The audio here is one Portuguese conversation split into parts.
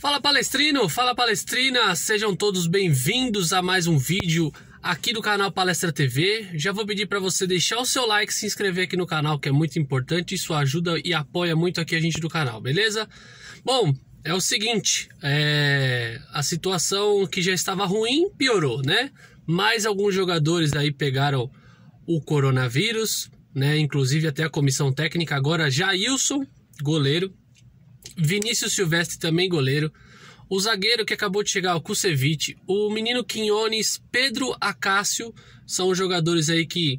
Fala palestrino, fala palestrina, sejam todos bem-vindos a mais um vídeo aqui do canal Palestra TV. Já vou pedir para você deixar o seu like, se inscrever aqui no canal, que é muito importante, isso ajuda e apoia muito aqui a gente do canal, beleza? Bom, é o seguinte, é... a situação que já estava ruim piorou, né? Mais alguns jogadores aí pegaram o coronavírus, né? Inclusive até a comissão técnica agora, Jailson, goleiro, Vinícius Silvestre, também goleiro. O zagueiro que acabou de chegar, o Kusevich. O menino Quinones, Pedro Acácio, são os jogadores aí que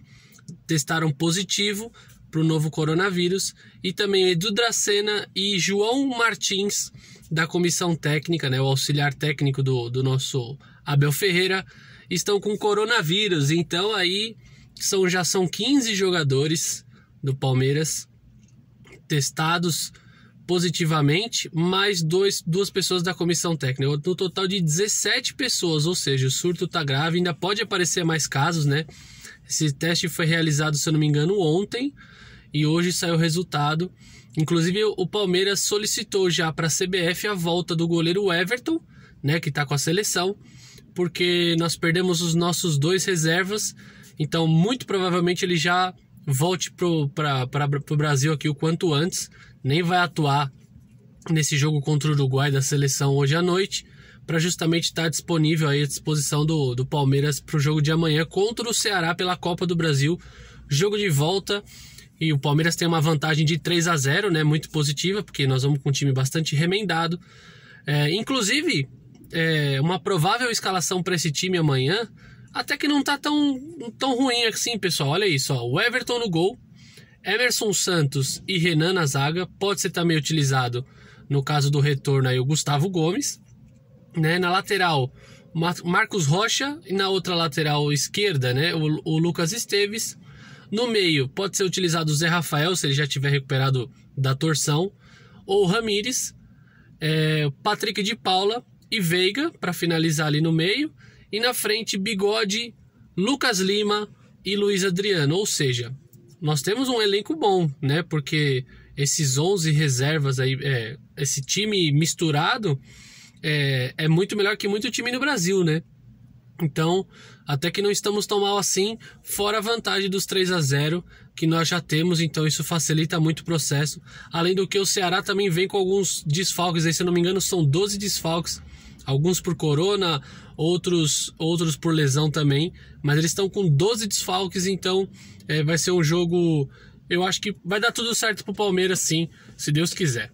testaram positivo para o novo coronavírus. E também Edu Dracena e João Martins, da comissão técnica, né, o auxiliar técnico do, do nosso Abel Ferreira, estão com coronavírus. Então aí são, já são 15 jogadores do Palmeiras testados positivamente, mais dois, duas pessoas da comissão técnica. No total de 17 pessoas, ou seja, o surto está grave, ainda pode aparecer mais casos, né? Esse teste foi realizado, se eu não me engano, ontem e hoje saiu o resultado. Inclusive, o Palmeiras solicitou já para a CBF a volta do goleiro Everton, né, que está com a seleção, porque nós perdemos os nossos dois reservas, então muito provavelmente ele já volte para o Brasil aqui o quanto antes nem vai atuar nesse jogo contra o Uruguai da seleção hoje à noite, para justamente estar tá disponível aí à disposição do, do Palmeiras para o jogo de amanhã contra o Ceará pela Copa do Brasil. Jogo de volta. E o Palmeiras tem uma vantagem de 3 a 0 né? Muito positiva, porque nós vamos com um time bastante remendado. É, inclusive, é, uma provável escalação para esse time amanhã, até que não está tão, tão ruim assim, pessoal. Olha isso, ó. O Everton no gol, Emerson Santos e Renan na zaga. Pode ser também utilizado no caso do retorno aí o Gustavo Gomes. Né? Na lateral, Mar Marcos Rocha. E na outra lateral esquerda, né? o, o Lucas Esteves. No meio, pode ser utilizado o Zé Rafael, se ele já tiver recuperado da torção. Ou Ramires. É, Patrick de Paula e Veiga, para finalizar ali no meio. E na frente, Bigode, Lucas Lima e Luiz Adriano. Ou seja, nós temos um elenco bom, né? Porque esses 11 reservas aí, é, esse time misturado é, é muito melhor que muito time no Brasil, né? Então, até que não estamos tão mal assim, fora a vantagem dos 3 a 0 que nós já temos, então isso facilita muito o processo. Além do que o Ceará também vem com alguns desfalques, aí, se eu não me engano, são 12 desfalques alguns por corona, outros outros por lesão também, mas eles estão com 12 desfalques, então é, vai ser um jogo, eu acho que vai dar tudo certo pro Palmeiras sim, se Deus quiser.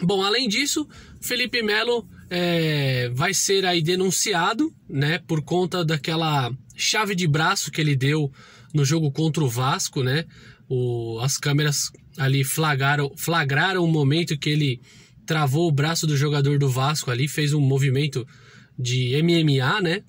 Bom, além disso, Felipe Melo é, vai ser aí denunciado, né, por conta daquela chave de braço que ele deu no jogo contra o Vasco, né? O, as câmeras ali flagraram, flagraram o momento que ele travou o braço do jogador do Vasco ali, fez um movimento de MMA, né?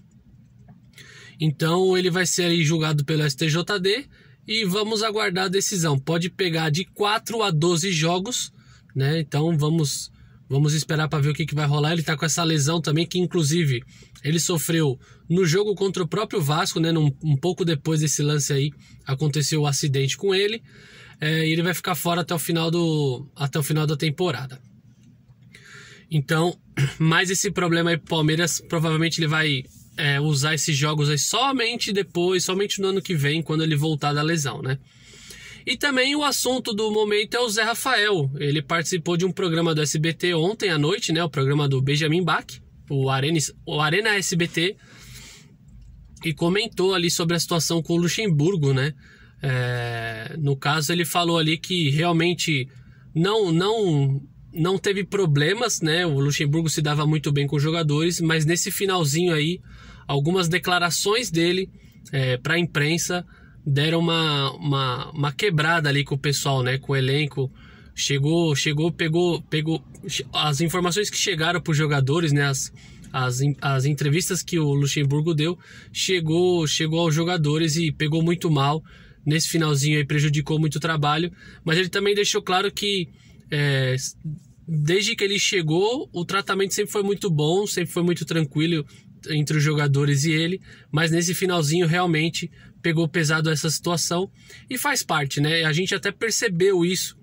Então ele vai ser aí julgado pelo STJD e vamos aguardar a decisão. Pode pegar de 4 a 12 jogos, né? Então vamos vamos esperar para ver o que, que vai rolar. Ele tá com essa lesão também que inclusive ele sofreu no jogo contra o próprio Vasco, né? Num, um pouco depois desse lance aí aconteceu o um acidente com ele. É, e ele vai ficar fora até o final do até o final da temporada. Então, mais esse problema aí pro Palmeiras, provavelmente ele vai é, usar esses jogos aí somente depois, somente no ano que vem, quando ele voltar da lesão, né? E também o assunto do momento é o Zé Rafael. Ele participou de um programa do SBT ontem à noite, né? O programa do Benjamin Bach, o Arena, o Arena SBT, e comentou ali sobre a situação com o Luxemburgo, né? É, no caso, ele falou ali que realmente não, não não teve problemas, né? O Luxemburgo se dava muito bem com os jogadores, mas nesse finalzinho aí, algumas declarações dele é, para a imprensa deram uma, uma, uma, quebrada ali com o pessoal, né? Com o elenco. Chegou, chegou, pegou, pegou. As informações que chegaram para os jogadores, né? As, as, as entrevistas que o Luxemburgo deu, chegou, chegou aos jogadores e pegou muito mal. Nesse finalzinho aí prejudicou muito o trabalho, mas ele também deixou claro que é, desde que ele chegou, o tratamento sempre foi muito bom, sempre foi muito tranquilo entre os jogadores e ele, mas nesse finalzinho realmente pegou pesado essa situação e faz parte, né? A gente até percebeu isso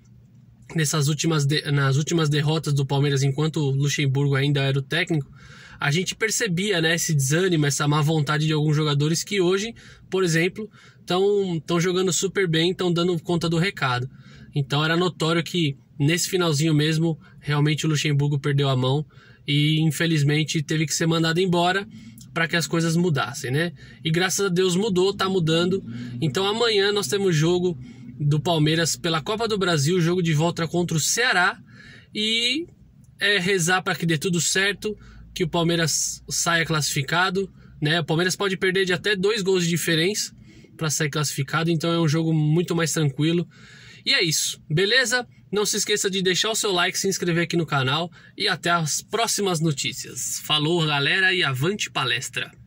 nessas últimas de... nas últimas derrotas do Palmeiras enquanto o Luxemburgo ainda era o técnico, a gente percebia, né, esse desânimo, essa má vontade de alguns jogadores que hoje, por exemplo, estão jogando super bem, estão dando conta do recado. Então era notório que nesse finalzinho mesmo, realmente o Luxemburgo perdeu a mão e infelizmente teve que ser mandado embora para que as coisas mudassem, né? E graças a Deus mudou, tá mudando. Então amanhã nós temos jogo do Palmeiras pela Copa do Brasil, jogo de volta contra o Ceará e é rezar para que dê tudo certo, que o Palmeiras saia classificado, né? O Palmeiras pode perder de até dois gols de diferença para sair classificado, então é um jogo muito mais tranquilo. E é isso, beleza? Não se esqueça de deixar o seu like, se inscrever aqui no canal e até as próximas notícias. Falou, galera, e avante palestra!